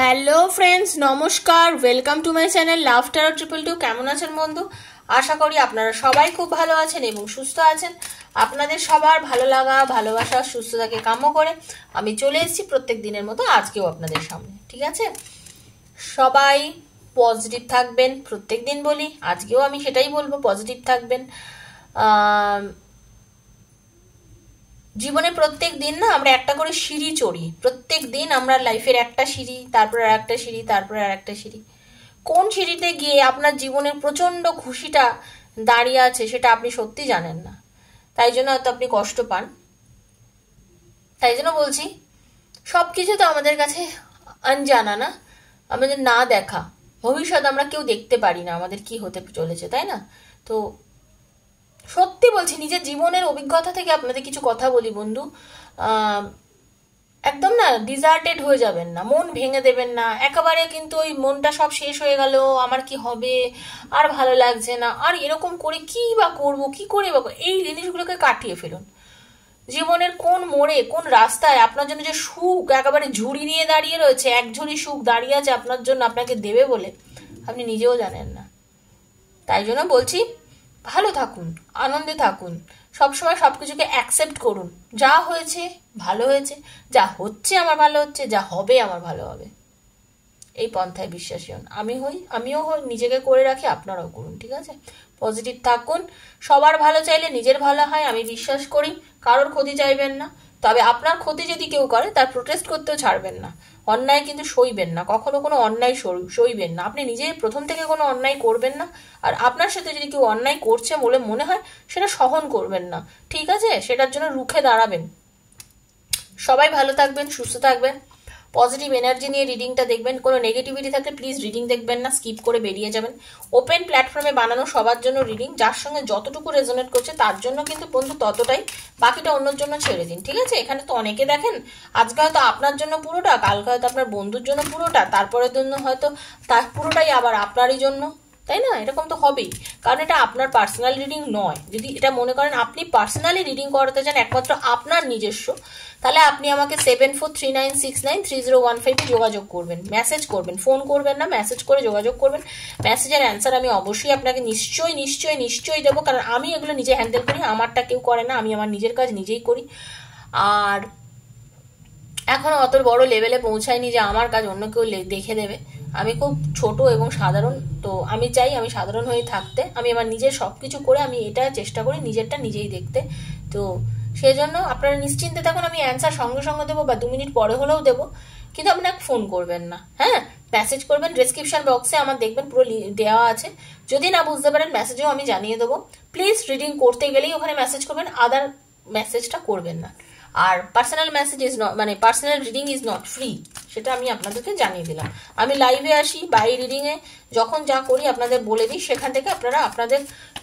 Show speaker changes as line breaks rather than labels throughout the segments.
hello friends নমস্কার welcome to my channel love tarot triple two কেমন আছেন বন্ধু আশা করি আপনারা সবাই খুব ভালো আছেন এবং সুস্থ আছেন আপনাদের সবার ভালো লাগা ভালোবাসা সুস্থতাকে কাম্য করে আমি চলে এসেছি প্রত্যেক দিনের মতো আজকেও আপনাদের সামনে ঠিক আছে সবাই পজিটিভ থাকবেন প্রত্যেক দিন বলি আজকেও আমি সেটাই বলবো পজিটিভ থাকবেন জীবনে প্রত্যেক দিন না আমরা একটা করে সিঁড়ি চড়ি প্রত্যেক দিন আমরা লাইফের একটা সিঁড়ি তারপর আর একটা সিঁড়ি তারপর আর একটা সিঁড়ি কোন সিঁড়িতে গিয়ে আপনার জীবনের প্রচণ্ড খুশিটা দাঁড়িয়ে আছে সেটা আপনি সত্যি জানেন না তাই জন্য হয়তো আপনি কষ্ট পান তাই জন্য বলছি সব কিছু তো আমাদের কাছে আনজানা না আমাদের না দেখা ভবিষ্যৎ আমরা কেউ দেখতে পারি না আমাদের কি হতে চলেছে তাই না তো সত্যি বলছি নিজের জীবনের অভিজ্ঞতা থেকে আপনাদের কিছু কথা বলি বন্ধু একদম না ডিজার্টেড হয়ে যাবেন না মন ভেঙে দেবেন না একেবারে কিন্তু ওই মনটা সব শেষ হয়ে গেল আমার কি হবে আর ভালো লাগছে না আর এরকম করে কি বা করবো কি করে বা এই জিনিসগুলোকে কাটিয়ে ফেলুন জীবনের কোন মোড়ে কোন রাস্তায় আপনার জন্য যে সুখ একেবারে ঝুড়ি নিয়ে দাঁড়িয়ে রয়েছে এক ঝুড়ি সুখ দাঁড়িয়ে আছে আপনার জন্য আপনাকে দেবে বলে আপনি নিজেও জানেন না তাই জন্য বলছি ভালো থাকুন আনন্দে থাকুন সবসময় সব কিছুকে অ্যাকসেপ্ট করুন যা হয়েছে ভালো হয়েছে যা হচ্ছে আমার ভালো হচ্ছে যা হবে আমার ভালো হবে এই পন্থায় বিশ্বাসী হন আমি হই আমিও হই নিজেকে করে রাখি আপনারাও করুন ঠিক আছে পজিটিভ থাকুন সবার ভালো চাইলে নিজের ভালো হয় আমি বিশ্বাস করি কারোর ক্ষতি চাইবেন না তবে আপনার ক্ষতি যদি কেউ করে তার প্রোটেস্ট করতেও ছাড়বেন না অন্যায় কিন্তু সইবেন না কখনো কোনো অন্যায় সইবেন না আপনি নিজে প্রথম থেকে কোনো অন্যায় করবেন না আর আপনার সাথে যদি কেউ অন্যায় করছে বলে মনে হয় সেটা সহন করবেন না ঠিক আছে সেটার জন্য রুখে দাঁড়াবেন সবাই ভালো থাকবেন সুস্থ থাকবেন পজিটিভ এনার্জি নিয়ে রিডিংটা দেখবেন কোনো নেগেটিভিটি থাকলে প্লিজ রিডিং দেখবেন না স্কিপ করে বেরিয়ে যাবেন ওপেন প্ল্যাটফর্মে বানানো সবার জন্য রিডিং যার সঙ্গে যতটুকু রেজোনেট করছে তার জন্য কিন্তু বন্ধু ততটাই বাকিটা অন্যর জন্য ছেড়ে দিন ঠিক আছে এখানে তো অনেকে দেখেন আজকে হয়তো আপনার জন্য পুরোটা কালকে হয়তো আপনার বন্ধুর জন্য পুরোটা তারপরের জন্য হয়তো তার পুরোটাই আবার আপনারই জন্য তাই না এরকম তো হবেই কারণ এটা আপনার পার্সোনাল রিডিং নয় যদি এটা মনে করেন আপনি পার্সোনালি রিডিং করাতে চান একমাত্র আপনার নিজস্ব তাহলে আপনি আমাকে seven four three nine six nine three zero one ফাইভে যোগাযোগ করবেন মেসেজ করবেন ফোন করবেন না মেসেজ করে যোগাযোগ করবেন মেসেজের অ্যান্সার আমি অবশ্যই আপনাকে নিশ্চয়ই নিশ্চয়ই নিশ্চয়ই দেবো কারণ আমি এগুলো নিজে হ্যান্ডেল করি আমারটা কেউ করে না আমি আমার নিজের কাজ নিজেই করি আর এখন অত বড় লেভেলে পৌঁছায়নি যে আমার কাজ অন্য কেউ দেখে দেবে আমি খুব ছোট এবং সাধারণ তো আমি চাই আমি সাধারণ হয়ে থাকতে আমি আমার নিজের সব কিছু করে আমি এটা চেষ্টা করি নিজেরটা নিজেই দেখতে তো সেই জন্য আপনারা নিশ্চিন্তে থাকুন আমি অ্যান্সার সঙ্গে সঙ্গে দেবো বা দু মিনিট পরে হলেও দেবো কিন্তু এক ফোন করবেন না হ্যাঁ মেসেজ করবেন ডিসক্রিপশন বক্সে আমার দেখবেন পুরো দেওয়া আছে যদি না বুঝতে পারেন মেসেজেও আমি জানিয়ে দেবো প্লিজ রিডিং করতে গেলেই ওখানে মেসেজ করবেন আদার মেসেজটা করবেন না আর পার্সোনাল মেসেজ ইজ নট মানে personal reading is not free সেটা আমি আপনাদেরকে জানিয়ে দিলাম আমি লাইভে আসি বা এই রিডিংয়ে যখন যা করি আপনাদের বলে দিই সেখান থেকে আপনারা আপনাদের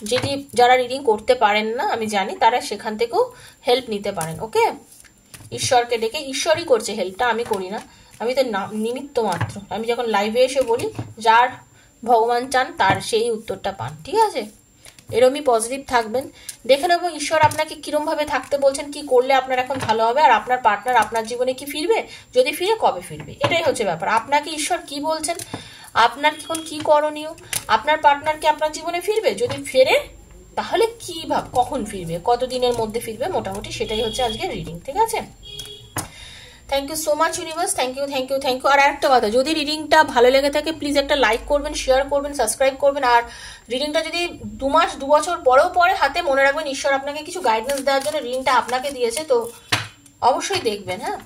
যেটি যারা রিডিং করতে পারেন না আমি জানি তারা সেখান থেকেও হেল্প নিতে পারেন ওকে ঈশ্বরকে ডেকে ঈশ্বরই করছে হেল্পটা আমি করি না আমি তো নিমিত্ত মাত্র আমি যখন লাইভে এসে বলি যার ভগবান চান তার সেই উত্তরটা পান ঠিক আছে এরমই পজিটিভ থাকবেন দেখে নেব ঈশ্বর আপনাকে কীরমভাবে থাকতে বলছেন কি করলে আপনার এখন ভালো হবে আর আপনার পার্টনার আপনার জীবনে কি ফিরবে যদি ফিরে কবে ফিরবে এটাই হচ্ছে ব্যাপার আপনাকে ঈশ্বর কি বলছেন আপনার এখন কি করণীয় আপনার পার্টনার কি আপনার জীবনে ফিরবে যদি ফেরে তাহলে কি ভাব কখন ফিরবে কতদিনের মধ্যে ফিরবে মোটামুটি সেটাই হচ্ছে আজকে রিডিং ঠিক আছে thank you so much universe thank you thank you thank you আর একটা কথা যদি রিডিংটা ভালো লেগে থাকে প্লিজ একটা লাইক করবেন শেয়ার করবেন সাবস্ক্রাইব করবেন আর রিডিংটা যদি দু মাস দু বছর পরেও পরে হাতে মনে রাখবেন ঈশ্বর আপনাকে কিছু গাইডেন্স দেওয়ার জন্য রিডিংটা আপনাকে দিয়েছে তো অবশ্যই দেখবেন হ্যাঁ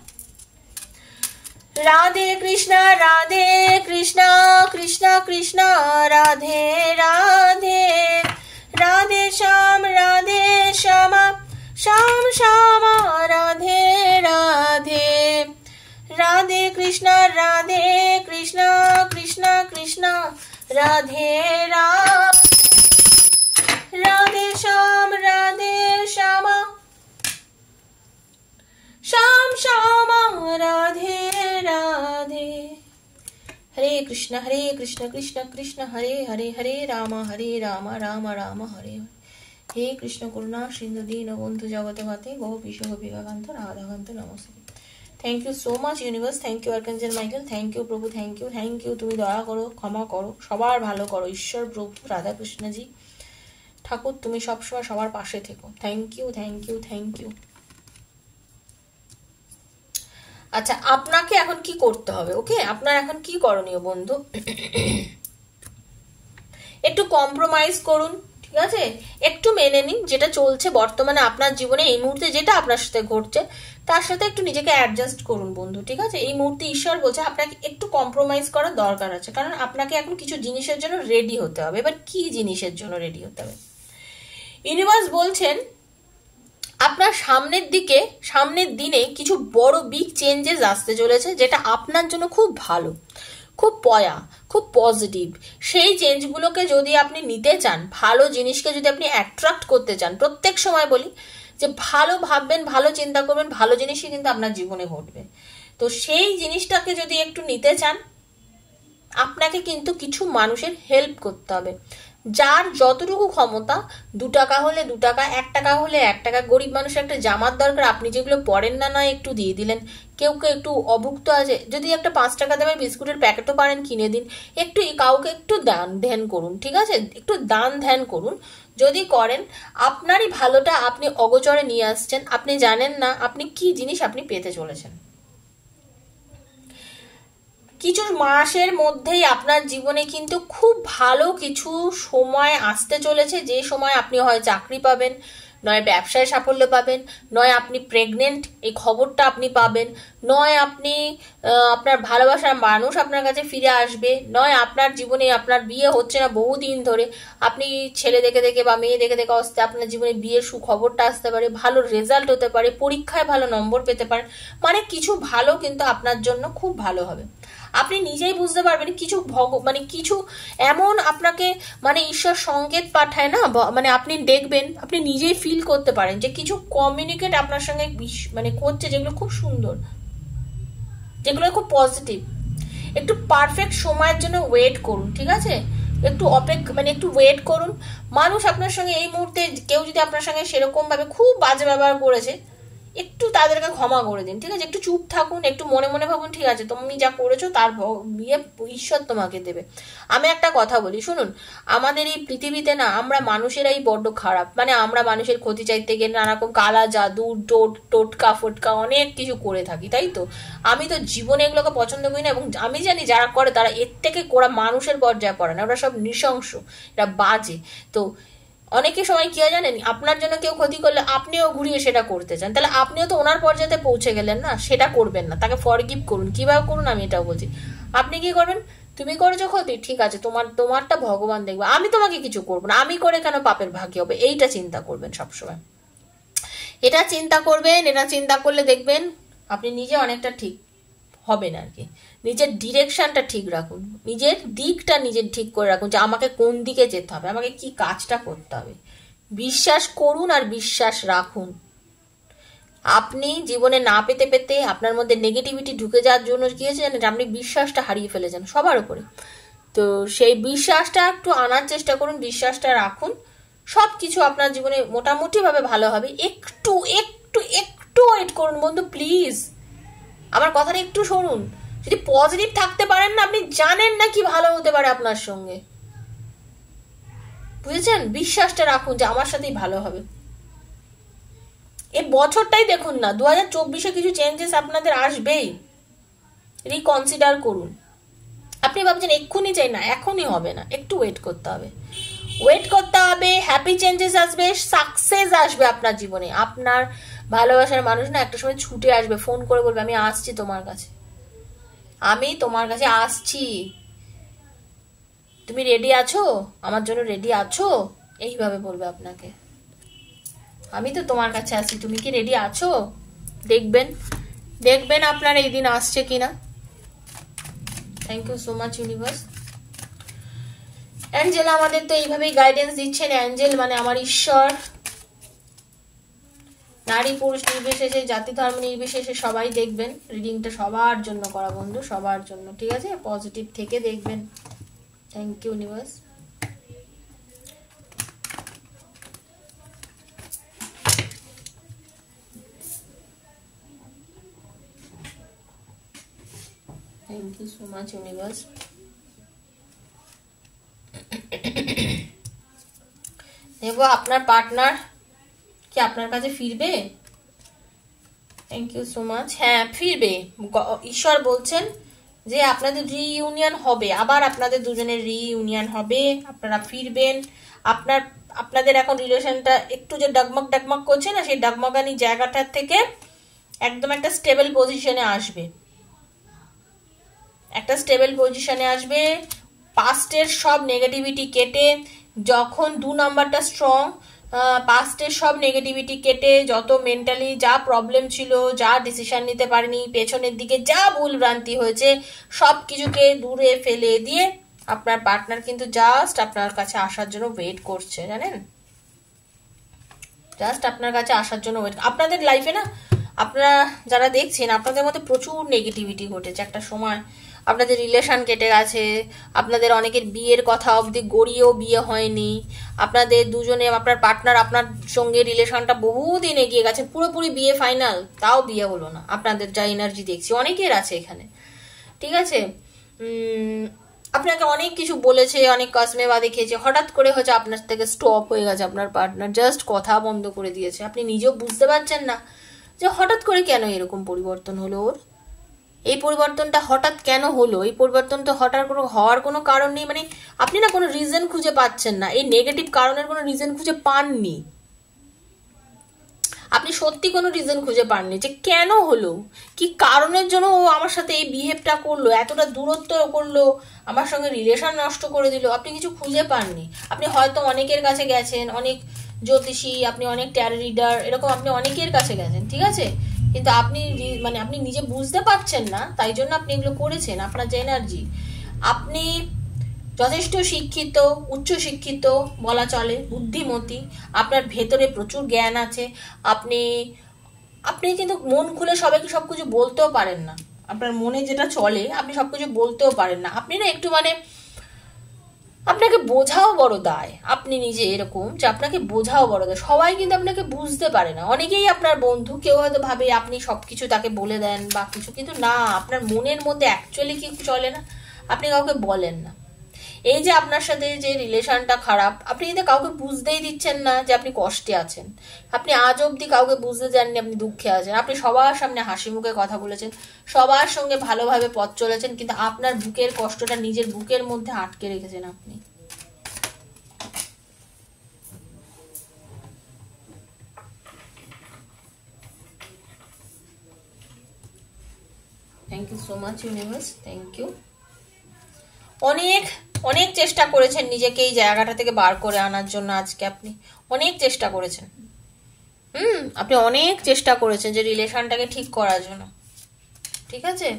রাধে কৃষ্ণ রাধে কৃষ্ণ কৃষ্ণ কৃষ্ণ রাধে রাধে রাধে শ্যাম রাধে শ্যামা শ্যাম শ্যাম রাধে রাধে রাধে কৃষ্ণ রাধে কৃষ্ণ কৃষ্ণ কৃষ্ণ রাধে রাধে শ্যাম রাধে শ্যাম শ্যাম শ্যাম রাধে রাধে হরে কৃষ্ণ হরে কৃষ্ণ কৃষ্ণ কৃষ্ণ হরে হরে হরে রাম হরে রাম রাম রাম হরে হরে হে কৃষ্ণ করুণা সিন্ধু দিন বন্ধু জগতে ভাতে গৌ বিশ্ব বিবেকান্ত রাধাকান্ত নমস্কার thank you so much universe thank you archangel Michael thank you প্রভু থ্যাংক ইউ থ্যাংক ইউ তুমি দয়া করো ক্ষমা করো সবার ভালো করো ঈশ্বর প্রভু রাধাকৃষ্ণজি ঠাকুর তুমি সবসময় সবার পাশে থেকো thank you thank you thank you আচ্ছা আপনাকে এখন কি করতে হবে ওকে আপনার এখন কি করণীয় বন্ধু একটু কম্প্রোমাইজ করুন ঠিক আছে একটু মেনে নিন যেটা চলছে বর্তমানে আপনার জীবনে এই মুহূর্তে যেটা আপনার সাথে ঘটছে তার সাথে একটু নিজেকে অ্যাডজাস্ট করুন বন্ধু ঠিক আছে এই মুহূর্তে ঈশ্বর বলছে আপনাকে একটু কম্প্রোমাইজ করার দরকার আছে কারণ আপনাকে এখন কিছু জিনিসের জন্য রেডি হতে হবে এবার কি জিনিসের জন্য রেডি হতে হবে ইউনিভার্স বলছেন আপনার সামনের দিকে সামনের দিনে কিছু বড় বিগ চেঞ্জেস আসতে চলেছে যেটা আপনার জন্য খুব ভালো খুব পয়া খুব পজিটিভ সেই চেঞ্জগুলোকে যদি আপনি নিতে চান ভালো জিনিসকে যদি আপনি অ্যাট্রাক্ট করতে চান প্রত্যেক সময় বলি যে ভালো ভাববেন ভালো চিন্তা করবেন ভালো জিনিসই কিন্তু আপনার জীবনে ঘটবে তো সেই জিনিসটাকে যদি একটু নিতে চান আপনাকে কিন্তু কিছু মানুষের হেল্প করতে হবে যার যতটুকু ক্ষমতা দু টাকা হলে দু টাকা এক টাকা হলে এক টাকা গরিব মানুষের একটা জামার দরকার আপনি যেগুলো পরেন না না একটু দিয়ে দিলেন কেউ কেউ একটু অভুক্ত আছে যদি একটা পাঁচ টাকা দামের বিস্কুটের প্যাকেটও পারেন কিনে দিন একটু কাউকে একটু দান ধ্যান করুন ঠিক আছে একটু দান ধ্যান করুন যদি করেন আপনারই ভালোটা আপনি অগোচরে নিয়ে আসছেন আপনি জানেন না আপনি কি জিনিস আপনি পেতে চলেছেন কিছু মাসের মধ্যেই আপনার জীবনে কিন্তু খুব ভালো কিছু সময় আসতে চলেছে যে সময় আপনি হয় চাকরি পাবেন নয় ব্যবসায় সাফল্য পাবেন নয় আপনি প্রেগনেন্ট এই খবরটা আপনি পাবেন নয় আপনি আপনার ভালোবাসার মানুষ আপনার কাছে ফিরে আসবে নয় আপনার জীবনে আপনার বিয়ে হচ্ছে না বহুদিন ধরে আপনি ছেলে দেখে দেখে বা মেয়ে দেখে দেখে আসতে আপনার জীবনে বিয়ের সুখবরটা আসতে পারে ভালো রেজাল্ট হতে পারে পরীক্ষায় ভালো নম্বর পেতে পারেন মানে কিছু ভালো কিন্তু আপনার জন্য খুব ভালো হবে আপনি নিজেই বুঝতে পারবেন কিছু ভগ মানে কিছু এমন আপনাকে মানে ঈশ্বর সংকেত পাঠায় না মানে আপনি দেখবেন আপনি নিজেই ফিল করতে পারেন যে কিছু কমিউনিকেট আপনার সঙ্গে মানে করছে যেগুলো খুব সুন্দর যেগুলো খুব পজিটিভ একটু পারফেক্ট সময়ের জন্য ওয়েট করুন ঠিক আছে একটু অপেক্ষা মানে একটু ওয়েট করুন মানুষ আপনার সঙ্গে এই মুহূর্তে কেউ যদি আপনার সঙ্গে সেরকমভাবে খুব বাজে ব্যবহার করেছে একটু তাদেরকে ক্ষমা করে দিন ঠিক আছে একটু চুপ থাকুন একটু মনে মনে ভাবুন ঠিক আছে তুমি যা করেছো তার বিয়ে ঈশ্বর তোমাকে দেবে আমি একটা কথা বলি শুনুন আমাদের এই পৃথিবীতে না আমরা মানুষেরাই বড্ড খারাপ মানে আমরা মানুষের ক্ষতি চাইতে গিয়ে নানারকম কালা জাদু টোট টোটকা ফোটকা অনেক কিছু করে থাকি তাই তো আমি তো জীবনে এগুলোকে পছন্দ করি না এবং আমি জানি যারা করে তারা এর থেকে কোরা মানুষের পর্যায়ে পড়ে না ওরা সব নৃশংস এরা বাজে তো অনেকে সময় কি জানেন আপনার জন্য কেউ ক্ষতি করলে আপনিও ঘুরিয়ে সেটা করতে চান তাহলে আপনিও তো ওনার পর্যায়ে পৌঁছে গেলেন না সেটা করবেন না তাকে ফরগিভ করুন কিভাবে করুন আমি এটাও বলছি আপনি কি করবেন তুমি করেছো ক্ষতি ঠিক আছে তোমার তোমারটা ভগবান দেখবে আমি তোমাকে কিছু করবো না আমি করে কেন পাপের ভাগ্য হবে এইটা চিন্তা করবেন সবসময় এটা চিন্তা করবেন এটা চিন্তা করলে দেখবেন আপনি নিজে অনেকটা ঠিক না আর কি নিজের ডিরেকশনটা ঠিক রাখুন নিজের দিকটা নিজের ঠিক করে রাখুন যে আমাকে কোন দিকে যেতে হবে আমাকে কি কাজটা করতে হবে বিশ্বাস করুন আর বিশ্বাস রাখুন আপনি জীবনে না পেতে পেতে আপনার মধ্যে নেগেটিভিটি ঢুকে যাওয়ার জন্য কি হয়েছে জানেন আপনি বিশ্বাসটা হারিয়ে ফেলেছেন সবার উপরে তো সেই বিশ্বাসটা একটু আনার চেষ্টা করুন বিশ্বাসটা রাখুন সব কিছু আপনার জীবনে মোটামুটিভাবে ভালো হবে একটু একটু একটু ওয়েট করুন বন্ধু প্লিজ আমার কথাটা একটু শুনুন যদি পজিটিভ থাকতে পারেন না আপনি জানেন না কি ভালো হতে পারে আপনার সঙ্গে বুঝেছেন বিশ্বাসটা রাখুন যে আমার সাথেই ভালো হবে এই বছরটাই দেখুন না দু হাজার চব্বিশে কিছু চেঞ্জেস আপনাদের আসবেই রিকনসিডার করুন আপনি ভাবছেন এক্ষুনি চাই না এখনই হবে না একটু ওয়েট করতে হবে ওয়েট করতে হবে হ্যাপি চেঞ্জেস আসবে সাকসেস আসবে আপনার জীবনে আপনার ভালোবাসার মানুষ না একটা সময় ছুটে আসবে ফোন করে বলবে আমি আসছি তোমার কাছে আমি তোমার কাছে আসছি তুমি রেডি আছো আমার জন্য রেডি আছো এইভাবে বলবে আপনাকে আমি তো তোমার কাছে আছি তুমি কি রেডি আছো দেখবেন দেখবেন আপনার এই দিন আসছে কিনা thank you so much universe angel আমাদের তো এইভাবেই গাইডেন্স দিচ্ছেন অ্যাঞ্জেল মানে আমার ঈশ্বর নারী পুরুষ নির্বিশেষে জাতি ধর্ম নির্বিশেষে সবাই দেখবেন রিডিংটা সবার জন্য করা বন্ধু সবার জন্য ঠিক আছে পজিটিভ থেকে দেখবেন thank you universe thank you so much universe আপনার পার্টনার কি আপনার কাছে ফিরবে থ্যাংক ইউ সো মাচ হ্যাঁ ফিরবে ঈশ্বর বলছেন যে আপনাদের রিইউনিয়ন হবে আবার আপনাদের দুজনের রিইউনিয়ন হবে আপনারা ফিরবেন আপনার আপনাদের এখন রিলেশনটা একটু যে ডাকমক ডাকমক করছে না সেই ডাকমকানি জায়গাটার থেকে একদম একটা স্টেবল পজিশনে আসবে একটা স্টেবল পজিশনে আসবে পাস্টের সব নেগেটিভিটি কেটে যখন দু নাম্বারটা স্ট্রং পাস্টের সব নেগেটিভিটি কেটে যত মেন্টালি যা প্রবলেম ছিল যা ডিসিশন নিতে পারেনি পেছনের দিকে যা ভুল ভ্রান্তি হয়েছে সব কিছুকে দূরে ফেলে দিয়ে আপনার পার্টনার কিন্তু জাস্ট আপনার কাছে আসার জন্য ওয়েট করছে জানেন জাস্ট আপনার কাছে আসার জন্য ওয়েট আপনাদের লাইফে না আপনারা যারা দেখছেন আপনাদের মধ্যে প্রচুর নেগেটিভিটি ঘটেছে একটা সময় আপনাদের রিলেশন কেটে গেছে আপনাদের অনেকের বিয়ের কথা অবধি গড়িয়েও বিয়ে হয়নি আপনাদের দুজনে আপনার পার্টনার আপনার সঙ্গে রিলেশনটা বহুদিন এগিয়ে গেছে পুরোপুরি বিয়ে ফাইনাল তাও বিয়ে হলো না আপনাদের যা এনার্জি দেখছি অনেকের আছে এখানে ঠিক আছে আপনাকে অনেক কিছু বলেছে অনেক কসমে বা দেখিয়েছে হঠাৎ করে হচ্ছে আপনার থেকে স্টপ হয়ে গেছে আপনার পার্টনার জাস্ট কথা বন্ধ করে দিয়েছে আপনি নিজেও বুঝতে পারছেন না যে হঠাৎ করে কেন এরকম পরিবর্তন হলো ওর এই পরিবর্তনটা হঠাৎ কেন হলো এই পরিবর্তনটা হঠাৎ কোনো হওয়ার কোনো কারণ নেই মানে আপনি না কোনো রিজন খুঁজে পাচ্ছেন না এই নেগেটিভ কারণের কোনো রিজন খুঁজে পাননি আপনি সত্যি কোনো রিজন খুঁজে পাননি যে কেন হলো কি কারণের জন্য ও আমার সাথে এই বিহেভটা করলো এতটা দূরত্ব করলো আমার সঙ্গে রিলেশন নষ্ট করে দিল আপনি কিছু খুঁজে পাননি আপনি হয়তো অনেকের কাছে গেছেন অনেক জ্যোতিষী আপনি অনেক ট্যার রিডার এরকম আপনি অনেকের কাছে গেছেন ঠিক আছে কিন্তু আপনি মানে আপনি নিজে বুঝতে পারছেন না তাই জন্য আপনি এগুলো করেছেন আপনার যে এনার্জি আপনি যথেষ্ট শিক্ষিত উচ্চ শিক্ষিত বলা চলে বুদ্ধিমতী আপনার ভেতরে প্রচুর জ্ঞান আছে আপনি আপনি কিন্তু মন খুলে সবাইকে সব কিছু বলতেও পারেন না আপনার মনে যেটা চলে আপনি সব কিছু বলতেও পারেন না আপনি না একটু মানে আপনাকে বোঝাও বড় দায় আপনি নিজে এরকম যে আপনাকে বোঝাও বড় দায় সবাই কিন্তু আপনাকে বুঝতে পারে না অনেকেই আপনার বন্ধু কেউ হয়তো ভাবে আপনি সবকিছু তাকে বলে দেন বা কিছু কিন্তু না আপনার মনের মধ্যে অ্যাকচুয়ালি কি চলে না আপনি কাউকে বলেন না এই যে আপনার সাথে যে রিলেশনটা খারাপ আপনি কিন্তু কাউকে বুঝতেই দিচ্ছেন না যে আপনি কষ্টে আছেন আপনি আজ অবধি কাউকে বুঝতে যাননি আপনি দুঃখে আছেন আপনি সবার সামনে হাসি মুখে কথা বলেছেন সবার সঙ্গে ভালোভাবে পথ চলেছেন কিন্তু আপনার বুকের কষ্টটা নিজের বুকের মধ্যে আটকে রেখেছেন আপনি thank you so much universe thank you অনেক অনেক চেষ্টা করেছেন নিজেকে এই জায়গাটা থেকে বার করে আনার জন্য আজকে আপনি অনেক চেষ্টা করেছেন হুম আপনি অনেক চেষ্টা করেছেন যে রিলেশনটাকে ঠিক করার জন্য ঠিক আছে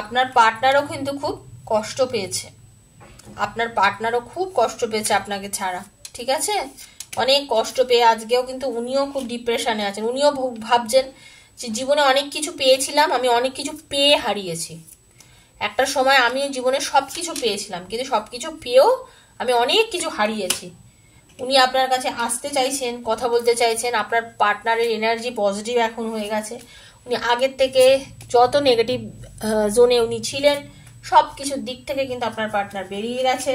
আপনার পার্টনারও কিন্তু খুব কষ্ট পেয়েছে আপনার পার্টনারও খুব কষ্ট পেয়েছে আপনাকে ছাড়া ঠিক আছে অনেক কষ্ট পেয়ে আজকেও কিন্তু উনিও খুব ডিপ্রেশনে আছেন উনিও ভাবছেন যে জীবনে অনেক কিছু পেয়েছিলাম আমি অনেক কিছু পেয়ে হারিয়েছি একটা সময় আমি জীবনে সব কিছু পেয়েছিলাম কিন্তু সব কিছু পেয়েও আমি অনেক কিছু হারিয়েছি উনি আপনার কাছে আসতে চাইছেন কথা বলতে চাইছেন আপনার পার্টনারের এনার্জি পজিটিভ এখন হয়ে গেছে উনি আগের থেকে যত নেগেটিভ জোনে উনি ছিলেন সব কিছুর দিক থেকে কিন্তু আপনার পার্টনার বেরিয়ে গেছে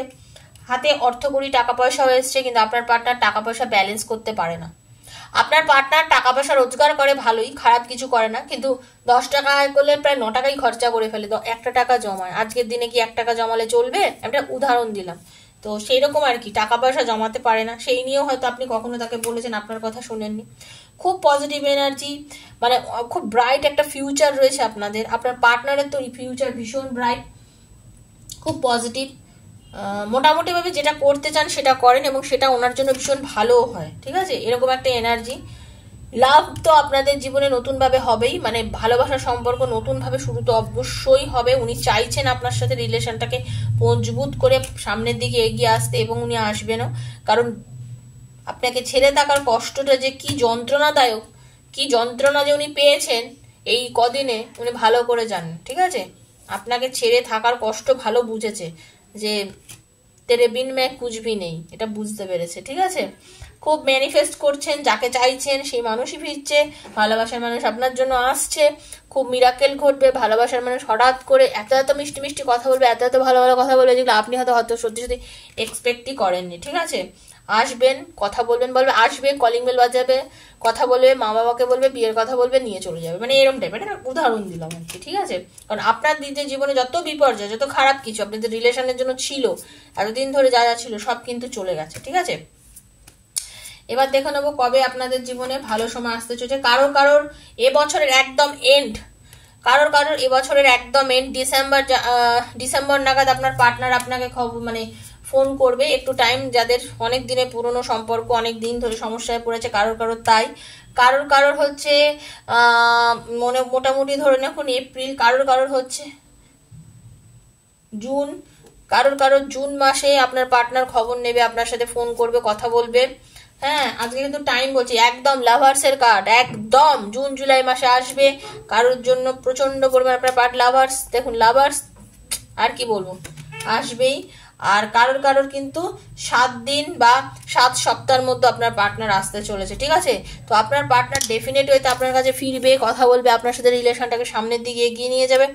হাতে অর্থকরি টাকা পয়সাও এসছে কিন্তু আপনার পার্টনার টাকা পয়সা ব্যালেন্স করতে পারে না আপনার পার্টনার টাকা পয়সা রোজগার করে ভালোই খারাপ কিছু করে না কিন্তু দশ টাকা আয় করলে প্রায় ন টাকাই খরচা করে ফেলে একটা টাকা জমায় আজকের দিনে কি এক টাকা জমালে চলবে একটা উদাহরণ দিলাম তো সেই রকম আর কি টাকা পয়সা জমাতে পারে না সেই নিয়েও হয়তো আপনি কখনো তাকে বলেছেন আপনার কথা শোনেননি খুব পজিটিভ এনার্জি মানে খুব ব্রাইট একটা ফিউচার রয়েছে আপনাদের আপনার পার্টনারের তো ফিউচার ভীষণ ব্রাইট খুব পজিটিভ মোটামুটিভাবে যেটা করতে চান সেটা করেন এবং সেটা ওনার জন্য ভীষণ ভালো হয় ঠিক আছে এরকম একটা এনার্জি লাভ তো আপনাদের জীবনে নতুনভাবে হবেই মানে ভালোবাসার সম্পর্ক নতুনভাবে শুরু তো অবশ্যই হবে উনি চাইছেন আপনার সাথে রিলেশনটাকে মজবুত করে সামনের দিকে এগিয়ে আসতে এবং উনি আসবেনও কারণ আপনাকে ছেড়ে থাকার কষ্টটা যে কি যন্ত্রণাদায়ক কি যন্ত্রণা যে উনি পেয়েছেন এই কদিনে উনি ভালো করে জানেন ঠিক আছে আপনাকে ছেড়ে থাকার কষ্ট ভালো বুঝেছে যে তেরে বিন ম্যা কুচবি নেই এটা বুঝতে পেরেছে ঠিক আছে খুব ম্যানিফেস্ট করছেন যাকে চাইছেন সেই মানুষই ফিরছে ভালোবাসার মানুষ আপনার জন্য আসছে খুব মিরাকেল ঘটবে ভালোবাসার মানুষ হঠাৎ করে এত এত মিষ্টি মিষ্টি কথা বলবে এত এত ভালো ভালো কথা বলবে যেগুলো আপনি হয়তো হয়তো সত্যি সত্যি এক্সপেক্টই করেননি ঠিক আছে আসবেন কথা বলবেন বলবে আসবে কলিং বেল বাজাবে কথা বলবে মা বাবাকে বলবে বিয়ের কথা বলবে নিয়ে চলে যাবে মানে এরকম টাইপের একটা উদাহরণ দিলাম আর কি ঠিক আছে কারণ আপনার দিদির জীবনে যত বিপর্যয় যত খারাপ কিছু আপনাদের রিলেশনের জন্য ছিল এতদিন ধরে যা যা ছিল সব কিন্তু চলে গেছে ঠিক আছে এবার দেখে নেবো কবে আপনাদের জীবনে ভালো সময় আসতে চলেছে কারো কারোর এবছরের একদম এন্ড কারোর কারোর এবছরের একদম এন্ড ডিসেম্বর ডিসেম্বর নাগাদ আপনার পার্টনার আপনাকে খবর মানে ফোন করবে একটু টাইম যাদের অনেক দিনে পুরনো সম্পর্ক অনেক দিন ধরে সমস্যায় পড়েছে কারোর কারোর তাই কারোর কারোর হচ্ছে মনে মোটামুটি ধরে এখন এপ্রিল কারোর কারোর হচ্ছে জুন কারোর কারোর জুন মাসে আপনার পার্টনার খবর নেবে আপনার সাথে ফোন করবে কথা বলবে হ্যাঁ আজকে কিন্তু টাইম বলছি একদম লাভার্সের কার্ড একদম জুন জুলাই মাসে আসবে কারোর জন্য প্রচন্ড পরিমাণ আপনার পার্ট লাভার্স দেখুন লাভার্স আর কি বলবো আসবেই আর কারোর কারোর কিন্তু সাত দিন বা সাত সপ্তাহের মধ্যে আপনার পার্টনার আসতে চলেছে ঠিক আছে তো আপনার পার্টনার ডেফিনেট হয়তো আপনার কাছে ফিরবে কথা বলবে আপনার সাথে রিলেশনটাকে সামনের দিকে এগিয়ে নিয়ে যাবে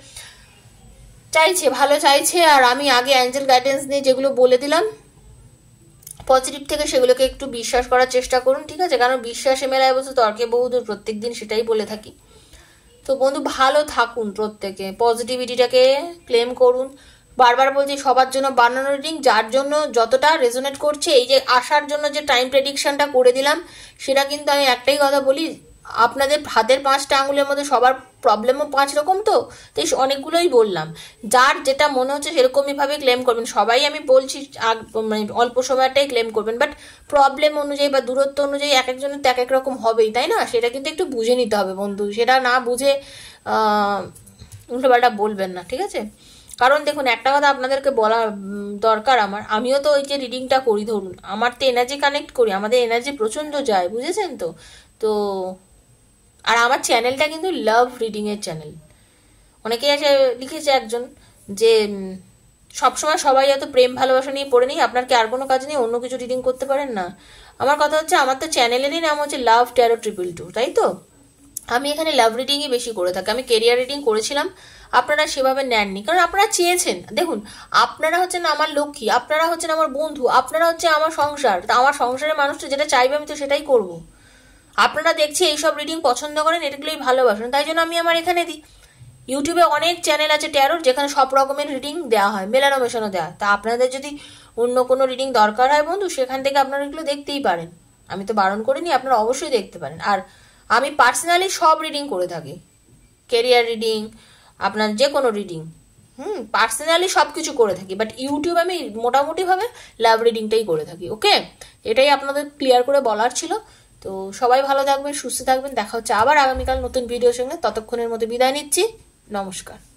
চাইছে ভালো চাইছে আর আমি আগে অ্যাঞ্জেল গাইডেন্স নিয়ে যেগুলো বলে দিলাম পজিটিভ থেকে সেগুলোকে একটু বিশ্বাস করার চেষ্টা করুন ঠিক আছে কারণ বিশ্বাসে মেলায় বসে তর্কে বহুদূর প্রত্যেক দিন সেটাই বলে থাকি তো বন্ধু ভালো থাকুন প্রত্যেকে পজিটিভিটিটাকে ক্লেম করুন বারবার বলছি সবার জন্য বানানো রিডিং যার জন্য যতটা রেজোনেট করছে এই যে আসার জন্য যে টাইম প্রেডিকশনটা করে দিলাম সেটা কিন্তু আমি একটাই কথা বলি আপনাদের হাতের পাঁচটা আঙুলের মধ্যে সবার প্রবলেমও পাঁচ রকম তো তাই অনেকগুলোই বললাম যার যেটা মনে হচ্ছে সেরকমইভাবে ক্লেম করবেন সবাই আমি বলছি মানে অল্প সময়টাই ক্লেম করবেন বাট প্রবলেম অনুযায়ী বা দূরত্ব অনুযায়ী এক একজনের তো এক এক রকম হবেই তাই না সেটা কিন্তু একটু বুঝে নিতে হবে বন্ধু সেটা না বুঝে উল্টোপাল্টা বলবেন না ঠিক আছে কারণ দেখুন একটা কথা আপনাদেরকে বলা দরকার আমার আমিও তো ওই যে রিডিংটা করি ধরুন আমার তো এনার্জি কানেক্ট করি আমাদের এনার্জি প্রচণ্ড যায় বুঝেছেন তো তো আর আমার চ্যানেলটা কিন্তু লাভ রিডিংয়ের চ্যানেল অনেকেই আছে লিখেছে একজন যে সবসময় সবাই এত প্রেম ভালোবাসা নিয়ে পড়ে নেই আপনার কি আর কোনো কাজ নেই অন্য কিছু রিডিং করতে পারেন না আমার কথা হচ্ছে আমার তো চ্যানেলেরই নাম হচ্ছে লাভ ট্যারো ট্রিপল টু তাই তো আমি এখানে লাভ রিডিংই বেশি করে থাকি আমি কেরিয়ার রিডিং করেছিলাম আপনারা সেভাবে নেননি কারণ আপনারা চেয়েছেন দেখুন আপনারা হচ্ছেন আমার লক্ষ্মী আপনারা হচ্ছেন আমার বন্ধু আপনারা হচ্ছে আমার সংসার তা আমার সংসারের মানুষটা যেটা চাইবে আমি তো সেটাই করব আপনারা দেখছি এইসব রিডিং পছন্দ করেন এটাগুলোই ভালোবাসেন তাই জন্য আমি আমার এখানে দিই ইউটিউবে অনেক চ্যানেল আছে ট্যারোর যেখানে সব রকমের রিডিং দেওয়া হয় মেলানো মেশানো দেওয়া তা আপনাদের যদি অন্য কোনো রিডিং দরকার হয় বন্ধু সেখান থেকে আপনারা এগুলো দেখতেই পারেন আমি তো বারণ করিনি আপনারা অবশ্যই দেখতে পারেন আর আমি পার্সোনালি সব রিডিং করে থাকি কেরিয়ার রিডিং আপনার যে কোনো রিডিং হুম পার্সোনালি সব কিছু করে থাকি বাট ইউটিউব আমি মোটামুটিভাবে লাভ রিডিংটাই করে থাকি ওকে এটাই আপনাদের ক্লিয়ার করে বলার ছিল তো সবাই ভালো থাকবেন সুস্থ থাকবেন দেখা হচ্ছে আবার আগামীকাল নতুন ভিডিওর সঙ্গে ততক্ষণের মতো বিদায় নিচ্ছি নমস্কার